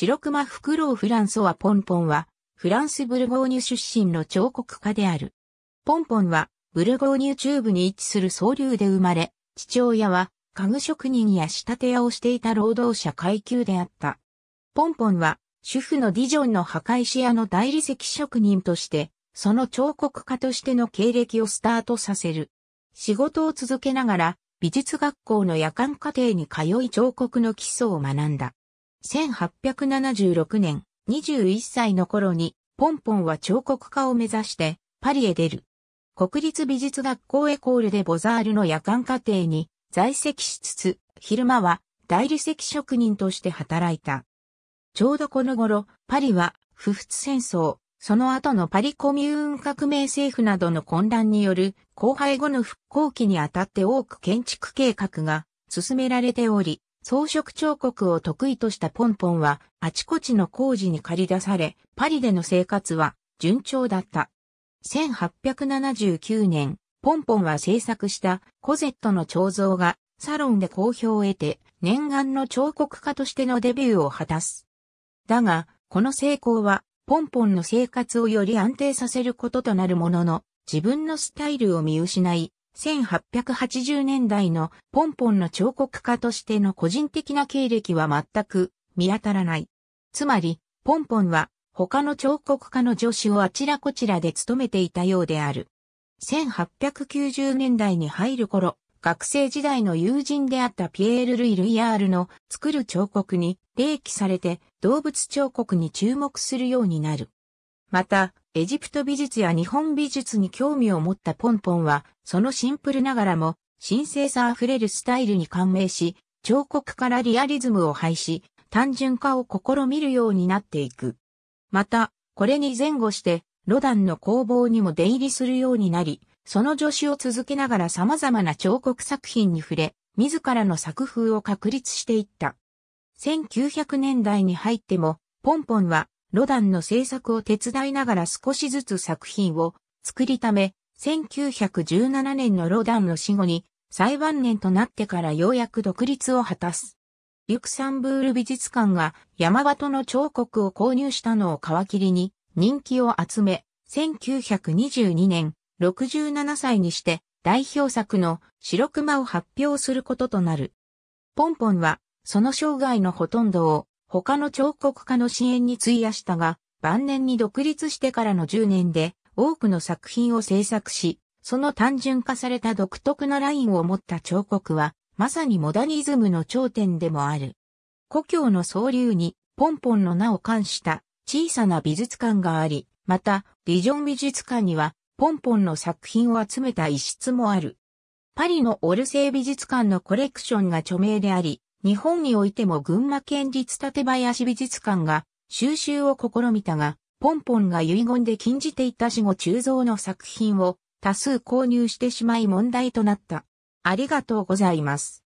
白熊フクロウフランソワポンポンは、フランスブルゴーニュ出身の彫刻家である。ポンポンは、ブルゴーニュ中部に位置する総流で生まれ、父親は、家具職人や仕立て屋をしていた労働者階級であった。ポンポンは、主婦のディジョンの破壊石屋の大理石職人として、その彫刻家としての経歴をスタートさせる。仕事を続けながら、美術学校の夜間課程に通い彫刻の基礎を学んだ。1876年、21歳の頃に、ポンポンは彫刻家を目指して、パリへ出る。国立美術学校エコールでボザールの夜間課程に在籍しつつ、昼間は大理石職人として働いた。ちょうどこの頃、パリは不仏戦争、その後のパリコミューン革命政府などの混乱による荒廃後の復興期にあたって多く建築計画が進められており、装飾彫刻を得意としたポンポンは、あちこちの工事に駆り出され、パリでの生活は順調だった。1879年、ポンポンは制作したコゼットの彫像がサロンで好評を得て、念願の彫刻家としてのデビューを果たす。だが、この成功は、ポンポンの生活をより安定させることとなるものの、自分のスタイルを見失い、1880年代のポンポンの彫刻家としての個人的な経歴は全く見当たらない。つまり、ポンポンは他の彫刻家の助手をあちらこちらで務めていたようである。1890年代に入る頃、学生時代の友人であったピエール・ルイ・ルイアールの作る彫刻に、霊記されて動物彫刻に注目するようになる。また、エジプト美術や日本美術に興味を持ったポンポンは、そのシンプルながらも、神聖さあふれるスタイルに感銘し、彫刻からリアリズムを廃し、単純化を試みるようになっていく。また、これに前後して、ロダンの工房にも出入りするようになり、その助手を続けながら様々な彫刻作品に触れ、自らの作風を確立していった。1900年代に入っても、ポンポンはロダンの制作を手伝いながら少しずつ作品を作りため、1917年のロダンの死後に裁判年となってからようやく独立を果たす。リュクサンブール美術館が山形の彫刻を購入したのを皮切りに人気を集め、1922年67歳にして代表作の白熊を発表することとなる。ポンポンはその生涯のほとんどを他の彫刻家の支援に費やしたが、晩年に独立してからの10年で多くの作品を制作し、その単純化された独特なラインを持った彫刻は、まさにモダニズムの頂点でもある。故郷の総流にポンポンの名を冠した小さな美術館があり、また、ディジョン美術館にはポンポンの作品を集めた一室もある。パリのオルセイ美術館のコレクションが著名であり、日本においても群馬県立館林美術館が収集を試みたが、ポンポンが遺言で禁じていた死後鋳造の作品を多数購入してしまい問題となった。ありがとうございます。